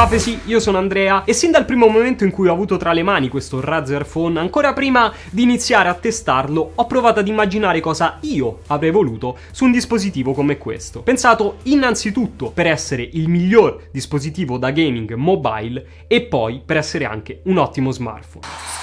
Prophecy, io sono Andrea e sin dal primo momento in cui ho avuto tra le mani questo Razer Phone, ancora prima di iniziare a testarlo, ho provato ad immaginare cosa io avrei voluto su un dispositivo come questo. Pensato innanzitutto per essere il miglior dispositivo da gaming mobile e poi per essere anche un ottimo smartphone.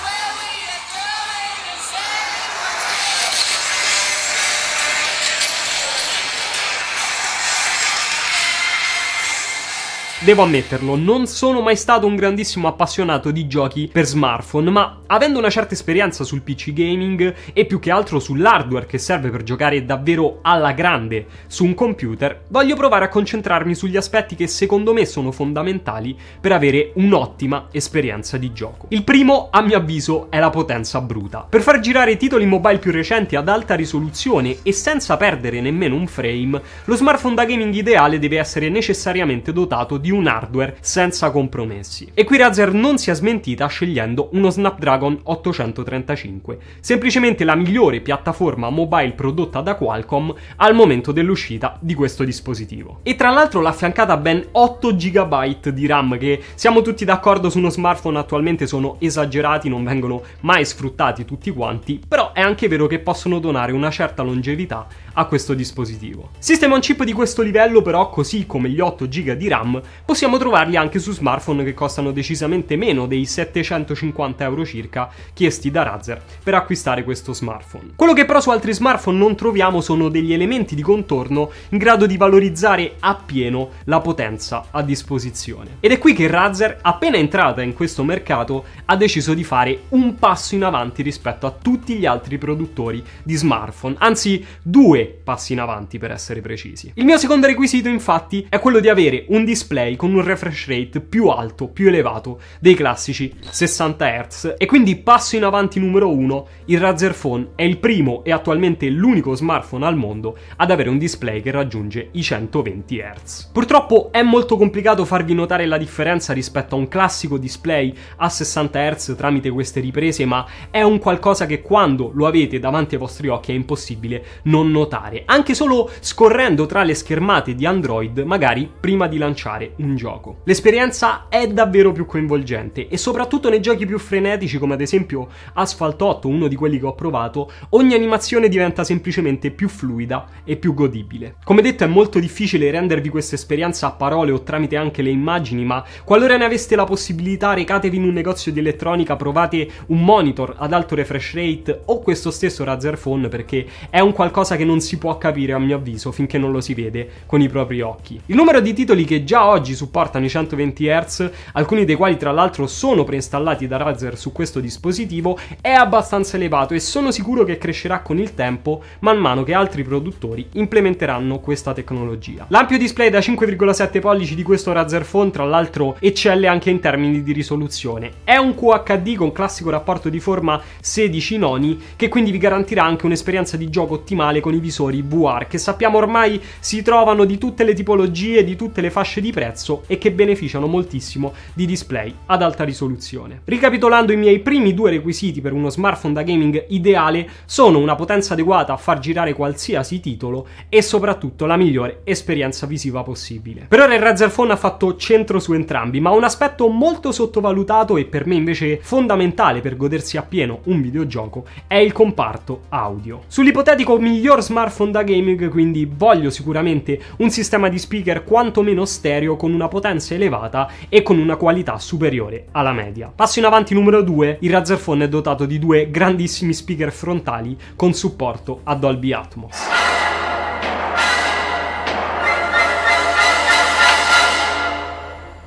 Devo ammetterlo, non sono mai stato un grandissimo appassionato di giochi per smartphone, ma avendo una certa esperienza sul PC gaming e più che altro sull'hardware che serve per giocare davvero alla grande su un computer, voglio provare a concentrarmi sugli aspetti che secondo me sono fondamentali per avere un'ottima esperienza di gioco. Il primo, a mio avviso, è la potenza bruta. Per far girare titoli mobile più recenti ad alta risoluzione e senza perdere nemmeno un frame, lo smartphone da gaming ideale deve essere necessariamente dotato di un un hardware senza compromessi. E qui Razer non si è smentita scegliendo uno Snapdragon 835, semplicemente la migliore piattaforma mobile prodotta da Qualcomm al momento dell'uscita di questo dispositivo. E tra l'altro l'ha affiancata ben 8 GB di RAM che siamo tutti d'accordo su uno smartphone attualmente sono esagerati, non vengono mai sfruttati tutti quanti, però è anche vero che possono donare una certa longevità a questo dispositivo. Sistema un chip di questo livello però, così come gli 8 GB di RAM, Possiamo trovarli anche su smartphone che costano decisamente meno dei 750 euro circa chiesti da Razer per acquistare questo smartphone. Quello che però su altri smartphone non troviamo sono degli elementi di contorno in grado di valorizzare appieno la potenza a disposizione. Ed è qui che Razer, appena entrata in questo mercato, ha deciso di fare un passo in avanti rispetto a tutti gli altri produttori di smartphone, anzi due passi in avanti per essere precisi. Il mio secondo requisito infatti è quello di avere un display con un refresh rate più alto, più elevato dei classici 60 Hz. E quindi passo in avanti numero 1, il Razer Phone è il primo e attualmente l'unico smartphone al mondo ad avere un display che raggiunge i 120 Hz. Purtroppo è molto complicato farvi notare la differenza rispetto a un classico display a 60 Hz tramite queste riprese, ma è un qualcosa che quando lo avete davanti ai vostri occhi è impossibile non notare, anche solo scorrendo tra le schermate di Android magari prima di lanciare un in gioco. L'esperienza è davvero più coinvolgente e soprattutto nei giochi più frenetici come ad esempio Asphalt 8, uno di quelli che ho provato, ogni animazione diventa semplicemente più fluida e più godibile. Come detto è molto difficile rendervi questa esperienza a parole o tramite anche le immagini, ma qualora ne aveste la possibilità recatevi in un negozio di elettronica, provate un monitor ad alto refresh rate o questo stesso Razer Phone perché è un qualcosa che non si può capire a mio avviso finché non lo si vede con i propri occhi. Il numero di titoli che già oggi supportano i 120 Hz, alcuni dei quali tra l'altro sono preinstallati da Razer su questo dispositivo, è abbastanza elevato e sono sicuro che crescerà con il tempo man mano che altri produttori implementeranno questa tecnologia. L'ampio display da 5,7 pollici di questo Razer Phone tra l'altro eccelle anche in termini di risoluzione. È un QHD con classico rapporto di forma 16 noni che quindi vi garantirà anche un'esperienza di gioco ottimale con i visori VR che sappiamo ormai si trovano di tutte le tipologie, di tutte le fasce di prezzo basso e che beneficiano moltissimo di display ad alta risoluzione. Ricapitolando i miei primi due requisiti per uno smartphone da gaming ideale sono una potenza adeguata a far girare qualsiasi titolo e soprattutto la migliore esperienza visiva possibile. Per ora il Razer Phone ha fatto centro su entrambi, ma un aspetto molto sottovalutato e per me invece fondamentale per godersi appieno un videogioco è il comparto audio. Sull'ipotetico miglior smartphone da gaming quindi voglio sicuramente un sistema di speaker quantomeno stereo con con una potenza elevata e con una qualità superiore alla media. Passo in avanti numero 2, il Razer Phone è dotato di due grandissimi speaker frontali con supporto a Dolby Atmos.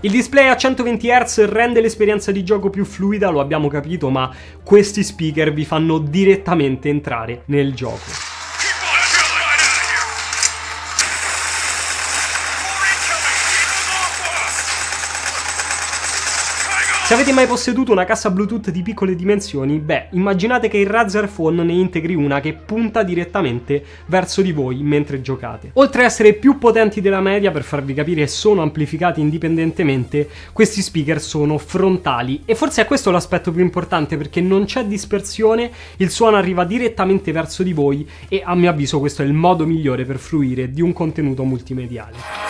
Il display a 120 Hz rende l'esperienza di gioco più fluida, lo abbiamo capito, ma questi speaker vi fanno direttamente entrare nel gioco. Se avete mai posseduto una cassa Bluetooth di piccole dimensioni, beh, immaginate che il Razer Phone ne integri una che punta direttamente verso di voi mentre giocate. Oltre a essere più potenti della media, per farvi capire, sono amplificati indipendentemente, questi speaker sono frontali e forse è questo l'aspetto più importante perché non c'è dispersione, il suono arriva direttamente verso di voi e a mio avviso questo è il modo migliore per fruire di un contenuto multimediale.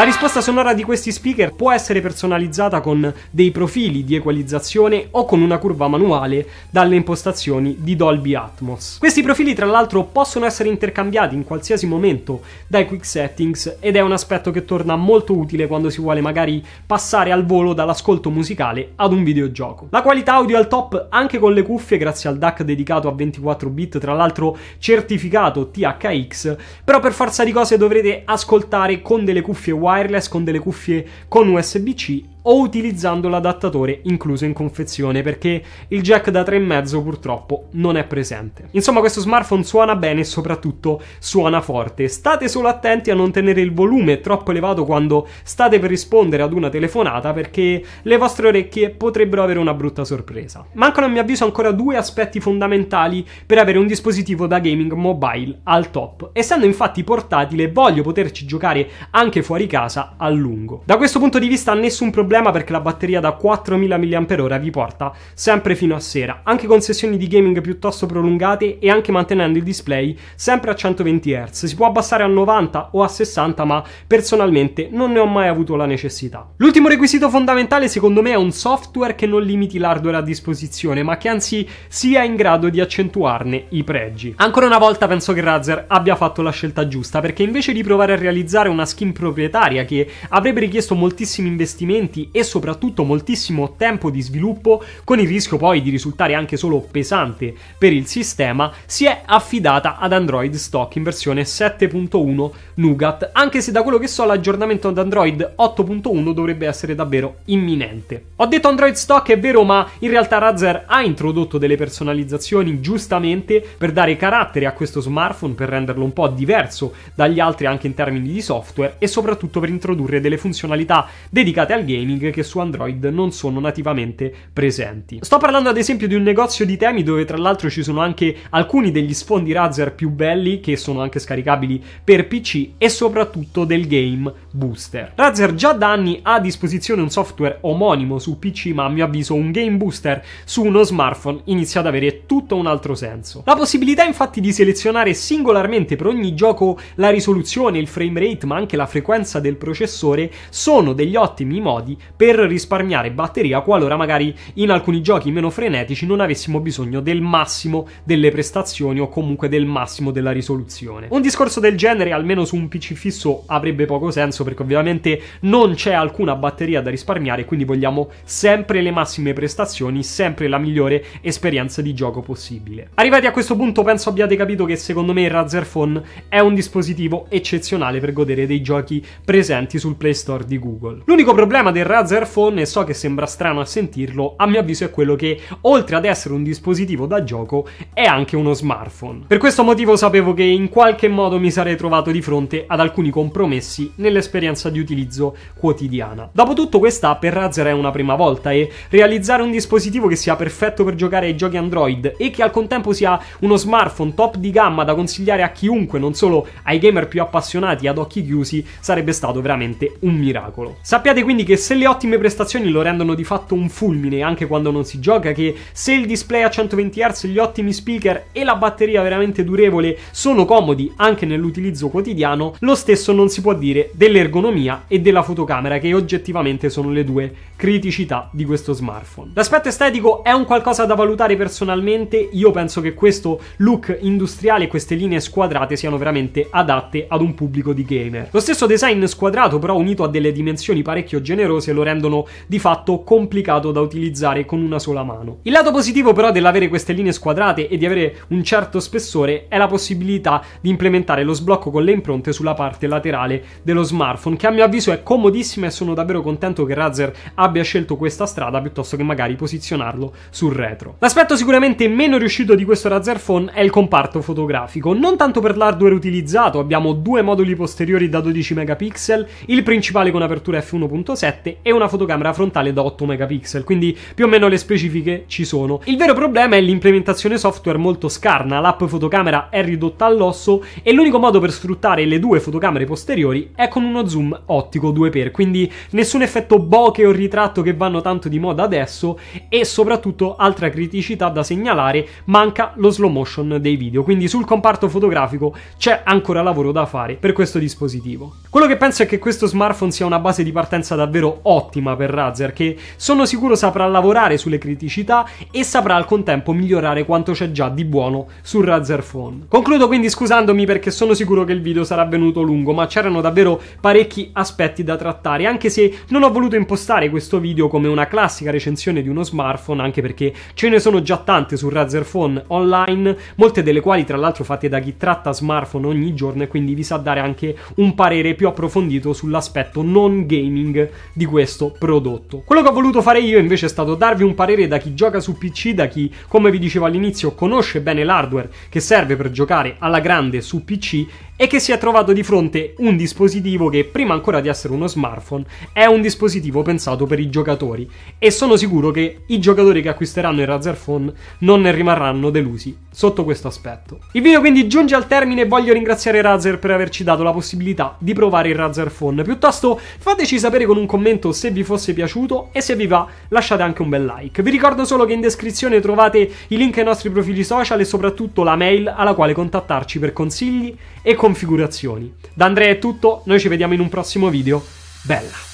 La risposta sonora di questi speaker può essere personalizzata con dei profili di equalizzazione o con una curva manuale dalle impostazioni di Dolby Atmos. Questi profili tra l'altro possono essere intercambiati in qualsiasi momento dai quick settings ed è un aspetto che torna molto utile quando si vuole magari passare al volo dall'ascolto musicale ad un videogioco. La qualità audio al top anche con le cuffie grazie al DAC dedicato a 24 bit, tra l'altro certificato THX, però per forza di cose dovrete ascoltare con delle cuffie wireless wireless con delle cuffie con USB-C o utilizzando l'adattatore incluso in confezione perché il jack da 3,5 purtroppo non è presente. Insomma questo smartphone suona bene e soprattutto suona forte. State solo attenti a non tenere il volume troppo elevato quando state per rispondere ad una telefonata perché le vostre orecchie potrebbero avere una brutta sorpresa. Mancano a mio avviso ancora due aspetti fondamentali per avere un dispositivo da gaming mobile al top. Essendo infatti portatile voglio poterci giocare anche fuori casa a lungo. Da questo punto di vista nessun problema problema perché la batteria da 4000 mAh vi porta sempre fino a sera, anche con sessioni di gaming piuttosto prolungate e anche mantenendo il display sempre a 120 Hz. Si può abbassare a 90 o a 60, ma personalmente non ne ho mai avuto la necessità. L'ultimo requisito fondamentale secondo me è un software che non limiti l'hardware a disposizione, ma che anzi sia in grado di accentuarne i pregi. Ancora una volta penso che Razer abbia fatto la scelta giusta, perché invece di provare a realizzare una skin proprietaria che avrebbe richiesto moltissimi investimenti avanti e soprattutto moltissimo tempo di sviluppo con il rischio poi di risultare anche solo pesante per il sistema, si è affidata ad Android Stock in versione 7.1 Nougat, anche se da quello che so l'aggiornamento ad Android 8.1 dovrebbe essere davvero imminente. Ho detto Android Stock è vero, ma in realtà Razer ha introdotto delle personalizzazioni giustamente per dare carattere a questo smartphone, per renderlo un po' diverso dagli altri anche in termini di software e soprattutto per introdurre delle funzionalità dedicate al gaming gaming che su Android non sono nativamente presenti. Sto parlando ad esempio di un negozio di temi dove tra l'altro ci sono anche alcuni degli sfondi Razer più belli che sono anche scaricabili per PC e soprattutto del game Booster. Razer già da anni ha a disposizione un software omonimo su PC, ma a mio avviso un Game Booster su uno smartphone inizia ad avere tutto un altro senso. La possibilità infatti di selezionare singolarmente per ogni gioco la risoluzione, il frame rate, ma anche la frequenza del processore sono degli ottimi modi per risparmiare batteria qualora magari in alcuni giochi meno frenetici non avessimo bisogno del massimo delle prestazioni o comunque del massimo della risoluzione. Un discorso del genere almeno su un PC fisso avrebbe poco senso prezzo perché ovviamente non c'è alcuna batteria da risparmiare quindi vogliamo sempre le massime prestazioni sempre la migliore esperienza di gioco possibile arrivati a questo punto penso abbiate capito che secondo me il Razer Phone è un dispositivo eccezionale per godere dei giochi presenti sul Play Store di Google l'unico problema del Razer Phone e so che sembra strano a sentirlo a mio avviso è quello che oltre ad essere un dispositivo da gioco è anche uno smartphone per questo motivo sapevo che in qualche modo mi sarei trovato di fronte ad alcuni compromessi nell'esperienza un'esperienza di utilizzo quotidiana. Dopotutto questa per Razer è una prima volta e realizzare un dispositivo che sia perfetto per giocare ai giochi Android e che al contempo sia uno smartphone top di gamma da consigliare a chiunque, non solo ai gamer più appassionati ad occhi chiusi, sarebbe stato veramente un miracolo. Sappiate quindi che se le ottime prestazioni lo rendono di fatto un fulmine anche quando non si gioca, che se il display a 120 Hz, gli ottimi speaker e la batteria veramente durevole sono comodi anche nell'utilizzo quotidiano, lo stesso non si può dire delle dell'ergonomia e della fotocamera che oggettivamente sono le due criticità di questo smartphone. L'aspetto estetico è un qualcosa da valutare personalmente, io penso che questo look industriale e queste linee squadrate siano veramente adatte ad un pubblico di gamer. Lo stesso design squadrato però unito a delle dimensioni parecchio generose lo rendono di fatto complicato da utilizzare con una sola mano. Il lato positivo però dell'avere queste linee squadrate e di avere un certo spessore è la possibilità di implementare lo sblocco con le impronte sulla parte laterale dello smartphone smartphone che a mio avviso è comodissima e sono davvero contento che Razer abbia scelto questa strada piuttosto che magari posizionarlo sul retro. L'aspetto sicuramente meno riuscito di questo Razer Phone è il comparto fotografico, non tanto per l'hardware utilizzato, abbiamo due moduli posteriori da 12 megapixel, il principale con apertura f1.7 e una fotocamera frontale da 8 megapixel, quindi più o meno le specifiche ci sono. Il vero problema è l'implementazione software molto scarna, l'app fotocamera è ridotta all'osso e l'unico modo per sfruttare le due fotocamere posteriori è con uno uno zoom ottico 2x, quindi nessun effetto bokeh o ritratto che vanno tanto di moda adesso e soprattutto altra criticità da segnalare, manca lo slow motion dei video, quindi sul comparto fotografico c'è ancora lavoro da fare per questo dispositivo. Quello che penso è che questo smartphone sia una base di partenza davvero ottima per Razer, che sono sicuro saprà lavorare sulle criticità e saprà al contempo migliorare quanto c'è già di buono sul Razer Phone. Concludo quindi scusandomi perché sono sicuro che il video sarà venuto lungo, ma c'erano davvero parecchi aspetti da trattare, anche se non ho voluto impostare questo video come una classica recensione di uno smartphone, anche perché ce ne sono già tante sul Razer Phone online, molte delle quali tra l'altro fatte da chi tratta smartphone ogni giorno e quindi vi sa dare anche un parere più approfondito sull'aspetto non gaming di questo prodotto. Quello che ho voluto fare io invece è stato darvi un parere da chi gioca su PC, da chi, come vi dicevo all'inizio, conosce bene l'hardware che serve per giocare alla grande su PC e che si è trovato di fronte un dispositivo che prima ancora di essere uno smartphone è un dispositivo pensato per i giocatori e sono sicuro che i giocatori che acquisteranno il Razer Phone non ne rimarranno delusi sotto questo aspetto. Il video quindi giunge al termine e voglio ringraziare Razer per averci dato la possibilità di provare il Razer Phone. Piuttosto fateci sapere con un commento se vi fosse piaciuto e se vi va lasciate anche un bel like. Vi ricordo solo che in descrizione trovate i link ai nostri profili social e soprattutto la mail alla quale contattarci per consigli e commenti configurazioni. Da Andrea è tutto, noi ci vediamo in un prossimo video. Bella!